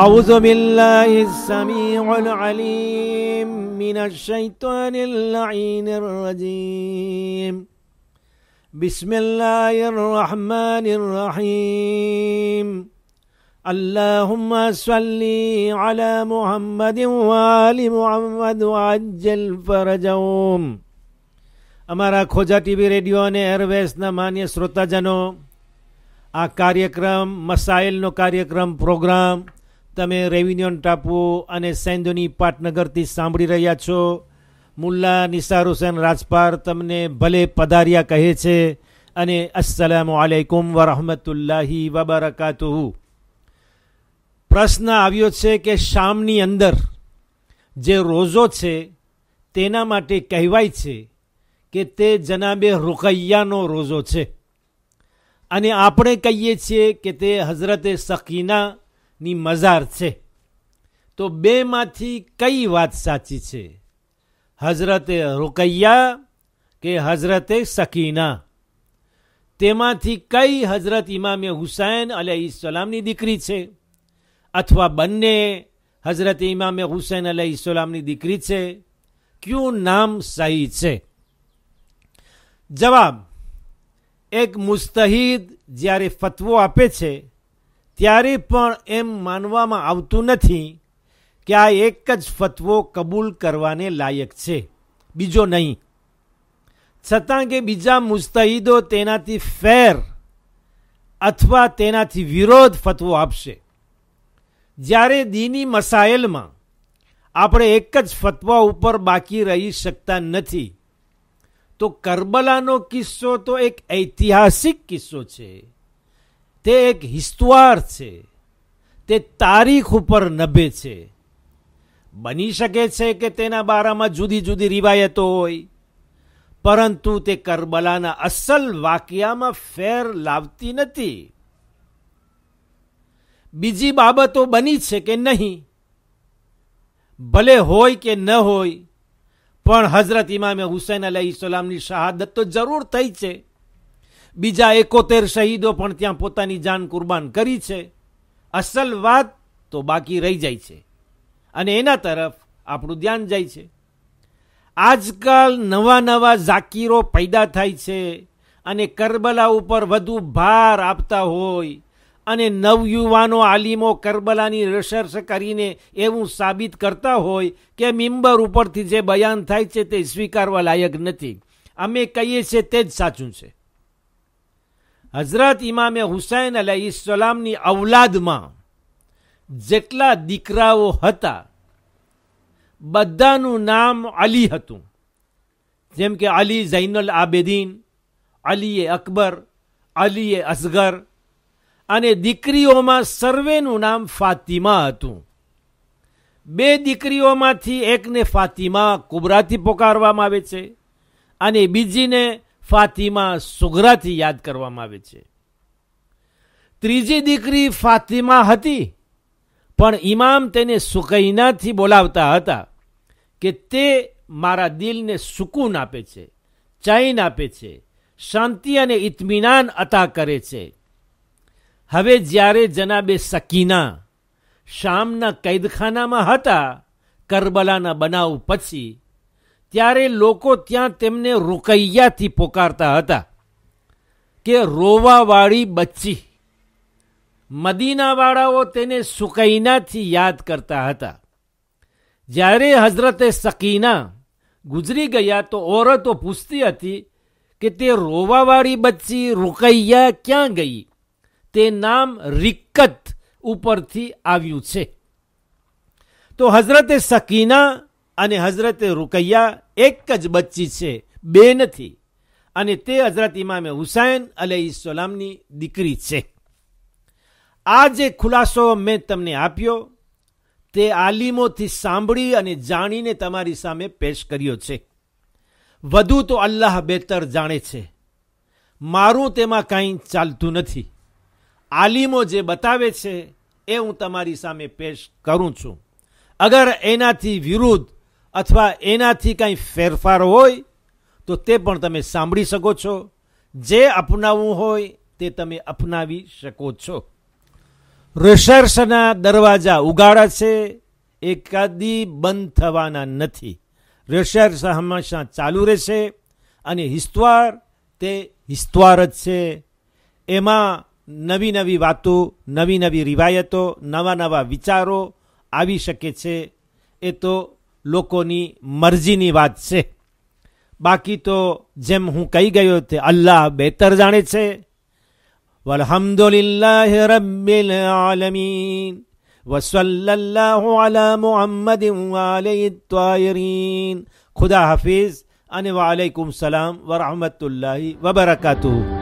أعوذ بالله السميع العليم من الشيطان اللعين الرجيم بسم الله الرحمن الرحيم اللهم صل على محمد وآل محمد وعجل فرجهم અમારા ખોજા TV radio અને એરવેઝના માન્ય શ્રોતાજનો આ مسائل نو كاريكرام પ્રોગ્રામ તમે રેવિન્યુ ટાપુ અને સેન્દોની પાટનગરથી સાંભળી રહ્યા છો મુલ્લા નિસાર હુસેન રાજપાર તમને ભલે પધાર્યા કહે છે અને અસલામ આલેકુમ વરહમતુલ્લાહી વબરકાતુહુ પ્રશ્ન આવ્યો છે કે શામની અંદર જે રોઝો છે તેના માટે કહેવાય છે કે તે જનાબે રૂકૈયાનો રોઝો છે અને આપણે કહીએ છીએ કે તે હઝરતે સકીના ની મઝાર છે તો બેમાંથી કઈ વાત સાચી છે હઝરતે રૂકૈયા કે હઝરતે સકીના તેમાંથી કઈ હઝરત ઇમામે હુસૈન અલહીસલામની દીકરી છે અથવા બંને હઝરત ઇમામે હુસૈન અલહીસલામની દીકરી છે ક્યું નામ સહી છે જવાબ એક મુસ્તહીદ જ્યારે ફતવો આપે છે ત્યારે પણ એમ માનવામાં આવતું નથી કે આ એક જ ફતવો કબૂલ કરવાને લાયક છે બીજો નહીં છતાં કે બીજા મુસ્તહીદો તેનાથી ફેર અથવા તેનાથી વિરોધ ફતવો આપશે જ્યારે દીની મસાયલમાં આપણે એક જ ફતવા ઉપર બાકી રહી શકતા નથી તો કરબલાનો કિસ્સો તો એક ઐતિહાસિક કિસ્સો છે તે એક હિસ્તવાર છે તે તારીખ ઉપર નભે છે બની શકે છે કે તેના બારામાં જુદી જુદી રિવાયતો હોય પરંતુ તે કરબલાના અસલ વાક્યામાં ફેર લાવતી નથી બીજી બાબતો બની છે કે નહીં ભલે હોય કે ન હોય પણ હઝરત ઇમામે હુસૈન અલ્લા ઇસ્લામની શહાદત તો જરૂર થઈ છે બીજા એકોતેર શહીદો પણ ત્યાં પોતાની જાન કુરબાન કરી છે અસલ વાત તો બાકી રહી જાય છે અને એના તરફ આપણું ધ્યાન જાય છે આજકાલ નવા નવા ઝાકીરો પૈદા થાય છે અને કરબલા ઉપર વધુ ભાર આપતા હોય અને નવયુવાનો આલિમો કરબલાની રિસર્ચ કરીને એવું સાબિત કરતા હોય કે મિમ્બર ઉપરથી જે બયાન થાય છે તે સ્વીકારવા લાયક નથી અમે કહીએ છીએ તે જ સાચું છે હઝરત ઇમામે હુસૈન અલહ ઇસલામની ઔલાદમાં જેટલા દીકરાઓ હતા બધાનું નામ અલી હતું જેમ કે અલી ઝૈનુલ આબેદીન અલીએ અકબર અલી એ અસગર અને દીકરીઓમાં સર્વેનું નામ ફાતિમા હતું બે દીકરીઓમાંથી એકને ફાતિમા કુબરાથી પોકારવામાં આવે છે અને બીજીને ફાતિમા સુગરાથી યાદ કરવામાં આવે છે ત્રીજી દીકરી ફાતિમા હતી પણ ઇમામ તેને સુકૈનાથી બોલાવતા હતા કે તે મારા દિલને સુકૂન આપે છે ચૈન આપે છે શાંતિ અને ઇતમિનાન અતા કરે છે હવે જ્યારે જનાબે સકીના શામના કૈદખાનામાં હતા કરબલાના બનાવ પછી ત્યારે લોકો ત્યાં તેમને રોકૈયાથી પોકારતા હતા કે રોવાવાળી બચ્ચી મદીનાવાળાઓ તેને સુકૈનાથી યાદ કરતા હતા જ્યારે હઝરતે સકીના ગુજરી ગયા તો ઓરતો પૂછતી હતી કે તે રોવાવાળી બચ્ચી રોકૈયા ક્યાં ગઈ તે નામ રિક્કત ઉપરથી આવ્યું છે તો હઝરતે સકીના અને હઝરત રૂકૈયા એક જ બચ્ચી છે બે નથી અને તે હઝરત ઇમામે હુસાયન અલહીસલામની દીકરી છે આ જે ખુલાસો મેં તમને આપ્યો તે આલિમોથી સાંભળી અને જાણીને તમારી સામે પેશ કર્યો છે વધુ તો અલ્લાહ બહેતર જાણે છે મારું તેમાં કાંઈ ચાલતું નથી આલિમો જે બતાવે છે એ હું તમારી સામે પેશ કરું છું અગર એનાથી વિરુદ્ધ અથવા એનાથી કાંઈ ફેરફાર હોય તો તે પણ તમે સાંભળી શકો છો જે અપનાવવું હોય તે તમે અપનાવી શકો છો રિસર્ચના દરવાજા ઉગાડા છે એ કદી બંધ થવાના નથી રિસર્ચ હંમેશા ચાલુ રહેશે અને હિસ્તવાર તે હિસ્તવાર જ છે એમાં નવી નવી વાતો નવી નવી રિવાયતો નવા નવા વિચારો આવી શકે છે એ તો લોકોની મરજીની વાત છે બાકી તો જેમ હું કહી ગયો તે અલ્લાહ બહેતર જાણે છે વલહમદુલિલ્લાહ રબ્બિલ આલમીન વસલ્લલ્લાહુ અલા મુહમ્મદિન વાલી ત્વાયરીન ખુદા હાફિઝ અને વાલેકુમ સલામ વરહમતુલ્લાહી વબરકાતુહ